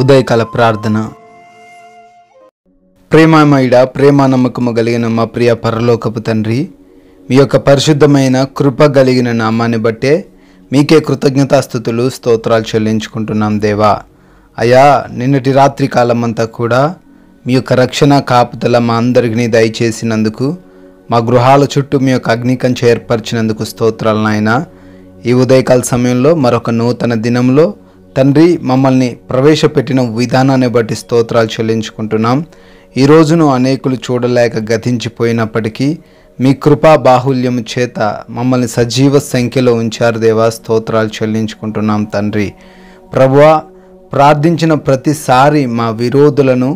ఉదయకాల ప్రార్థన ప్రేమమయుడ ప్రేమ నమ్మకము కలిగిన మా ప్రియ పరలోకపు తండ్రి మీ యొక్క పరిశుద్ధమైన కృప కలిగిన నామాన్ని బట్టే మీకే కృతజ్ఞతాస్థుతులు స్తోత్రాలు చెల్లించుకుంటున్నాం దేవా అయా నిన్నటి రాత్రి కాలమంతా కూడా మీ యొక్క రక్షణ కాపుదల మా అందరికీ దయచేసినందుకు మా గృహాల చుట్టూ మీ యొక్క అగ్నికంచ ఏర్పరిచినందుకు స్తోత్రాలను ఆయన ఈ ఉదయకాల సమయంలో మరొక నూతన దినంలో తండ్రి మమ్మల్ని ప్రవేశపెట్టిన విధానాన్ని బట్టి స్తోత్రాలు చెల్లించుకుంటున్నాం ఈ రోజును అనేకులు చూడలేక గతించిపోయినప్పటికీ మీ కృపా బాహుల్యం చేత మమ్మల్ని సజీవ సంఖ్యలో ఉంచారు దేవా స్తోత్రాలు చెల్లించుకుంటున్నాం తండ్రి ప్రభువ ప్రార్థించిన ప్రతిసారి మా విరోధులను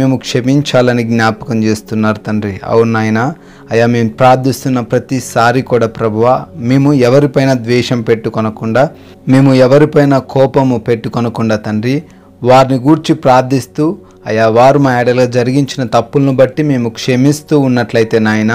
మేము క్షమించాలని జ్ఞాపకం చేస్తున్నారు తండ్రి అవును నాయన అయ్యా మేము ప్రార్థిస్తున్న ప్రతిసారి కూడా ప్రభువ మేము ఎవరిపైన ద్వేషం పెట్టుకొనకుండా మేము ఎవరిపైన కోపము పెట్టుకొనకుండా తండ్రి వారిని గూర్చి ప్రార్థిస్తూ అయా వారు మా ఏడలో జరిగించిన తప్పులను బట్టి మేము క్షమిస్తూ ఉన్నట్లయితే నాయన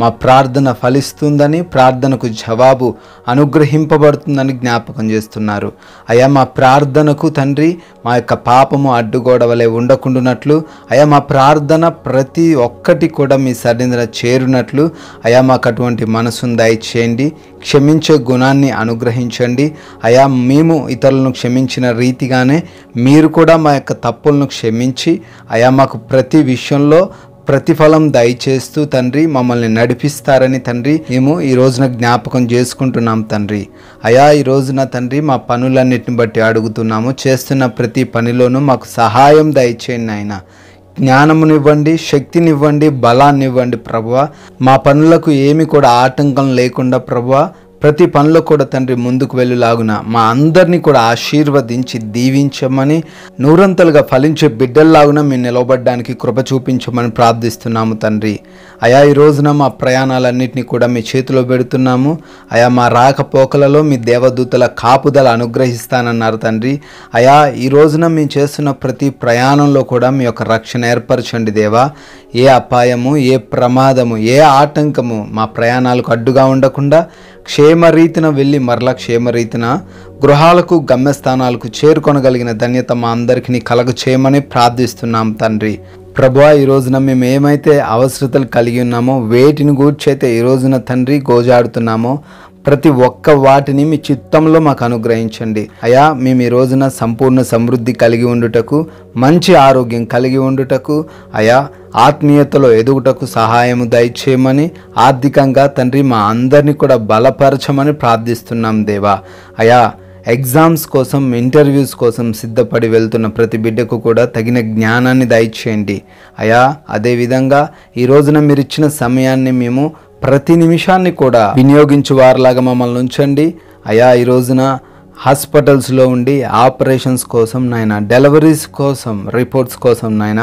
మా ప్రార్థన ఫలిస్తుందని ప్రార్థనకు జవాబు అనుగ్రహింపబడుతుందని జ్ఞాపకం చేస్తున్నారు అయా మా ప్రార్థనకు తండ్రి మా యొక్క పాపము అడ్డుగోడవలే ఉండకుండునట్లు అయా మా ప్రార్థన ప్రతి ఒక్కటి కూడా మీ సన్నిధిన చేరునట్లు అయా మాకు అటువంటి మనసును దయచేయండి క్షమించే గుణాన్ని అనుగ్రహించండి అయా మేము ఇతరులను క్షమించిన రీతిగానే మీరు కూడా మా యొక్క తప్పులను క్షమించి అయా మాకు ప్రతి విషయంలో ప్రతిఫలం దయచేస్తూ తండ్రి మమ్మల్ని నడిపిస్తారని తండ్రి మేము ఈ రోజున జ్ఞాపకం చేసుకుంటున్నాం తండ్రి అయా ఈ రోజున తండ్రి మా పనులన్నిటిని బట్టి అడుగుతున్నాము చేస్తున్న ప్రతి పనిలోనూ మాకు సహాయం దయచేయండి ఆయన జ్ఞానమునివ్వండి శక్తినివ్వండి బలాన్నివ్వండి ప్రభువ మా పనులకు ఏమి కూడా ఆటంకం లేకుండా ప్రభువ ప్రతి పనిలో కూడా తండ్రి ముందుకు వెళ్ళులాగున మా అందరినీ కూడా ఆశీర్వదించి దీవించమని నూరంతలుగా ఫలించే బిడ్డల్లాగున మేము నిలబడ్డానికి కృప చూపించమని ప్రార్థిస్తున్నాము తండ్రి అయా ఈ రోజున మా ప్రయాణాలన్నింటినీ కూడా మీ చేతిలో పెడుతున్నాము అయా మా రాకపోకలలో మీ దేవదూతల కాపుదల అనుగ్రహిస్తానన్నారు తండ్రి అయా ఈ రోజున మేము చేస్తున్న ప్రతి ప్రయాణంలో కూడా మీ యొక్క రక్షణ ఏర్పరచండి దేవా ఏ అపాయము ఏ ప్రమాదము ఏ ఆటంకము మా ప్రయాణాలకు అడ్డుగా ఉండకుండా క్షే క్షేమరీతిన వెళ్ళి మరలా క్షేమరీతిన గృహాలకు గమ్యస్థానాలకు చేరుకొనగలిగిన ధన్యత మా అందరికీ కలగ చేయమని ప్రార్థిస్తున్నాం తండ్రి ప్రభా ఈ రోజున మేము ఏమైతే అవసరతలు కలిగి ఉన్నామో వేటిని గూడ్చైతే ఈ రోజున తండ్రి గోజాడుతున్నామో ప్రతి ఒక్క వాటిని మీ చిత్తంలో మాకు అనుగ్రహించండి అయా మేము ఈ రోజున సంపూర్ణ సమృద్ధి కలిగి ఉండుటకు మంచి ఆరోగ్యం కలిగి ఉండుటకు అయా ఆత్మీయతలో ఎదుగుటకు సహాయం దయచేయమని ఆర్థికంగా తండ్రి మా అందరినీ కూడా బలపరచమని ప్రార్థిస్తున్నాం దేవా అయా ఎగ్జామ్స్ కోసం ఇంటర్వ్యూస్ కోసం సిద్ధపడి వెళ్తున్న ప్రతి బిడ్డకు కూడా తగిన జ్ఞానాన్ని దయచేయండి అయా అదేవిధంగా ఈ రోజున మీరు ఇచ్చిన సమయాన్ని మేము ప్రతి నిమిషాన్ని కూడా వారిలాగా మమ్మల్ని ఉంచండి అయా ఈ రోజున హాస్పిటల్స్లో ఉండి ఆపరేషన్స్ కోసం నాయన డెలివరీస్ కోసం రిపోర్ట్స్ కోసం నాయన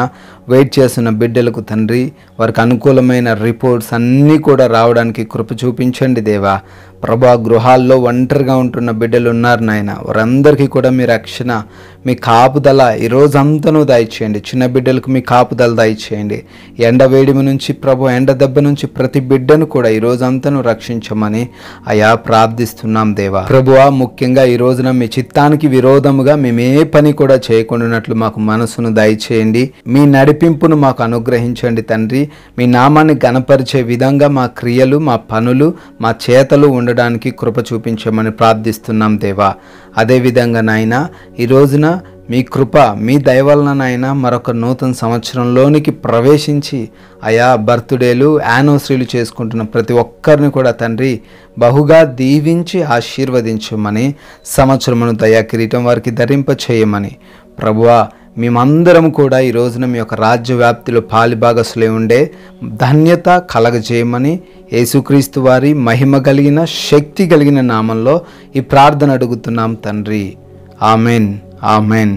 వెయిట్ చేస్తున్న బిడ్డలకు తండ్రి వారికి అనుకూలమైన రిపోర్ట్స్ అన్నీ కూడా రావడానికి కృప చూపించండి దేవా ప్రభు ఆ గృహాల్లో ఒంటరిగా ఉంటున్న బిడ్డలు ఉన్నారు నాయన వారందరికీ కూడా మీ రక్షణ మీ కాపుదల ఈ రోజంతా దయచేయండి చిన్న బిడ్డలకు మీ కాపుదల దయచేయండి ఎండ వేడిమి నుంచి ప్రభు ఎండ దెబ్బ నుంచి ప్రతి బిడ్డను కూడా ఈ రోజంతా రక్షించమని అయా ప్రార్థిస్తున్నాం దేవా ప్రభువా ముఖ్యంగా ఈ రోజున మీ చిత్తానికి విరోధముగా మేమే పని కూడా చేయకుండానట్లు మాకు మనసును దయచేయండి మీ నడిపింపును మాకు అనుగ్రహించండి తండ్రి మీ నామాన్ని గనపరిచే విధంగా మా క్రియలు మా పనులు మా చేతలు ఉండడం ఉండడానికి కృప చూపించమని ప్రార్థిస్తున్నాం దేవా అదేవిధంగా నాయన ఈ రోజున మీ కృప మీ దయవలన నాయన మరొక నూతన సంవత్సరంలోనికి ప్రవేశించి అయా బర్త్డేలు యానివర్సరీలు చేసుకుంటున్న ప్రతి ఒక్కరిని కూడా తండ్రి బహుగా దీవించి ఆశీర్వదించమని సంవత్సరమును దయా కిరీటం వారికి ధరింప చేయమని ప్రభువా మేమందరం కూడా ఈ రోజున మీ యొక్క రాజ్య వ్యాప్తిలో ఉండే ధన్యత కలగజేయమని యేసుక్రీస్తు వారి మహిమ కలిగిన శక్తి కలిగిన నామంలో ఈ ప్రార్థన అడుగుతున్నాం తండ్రి ఆమెన్ ఆమెన్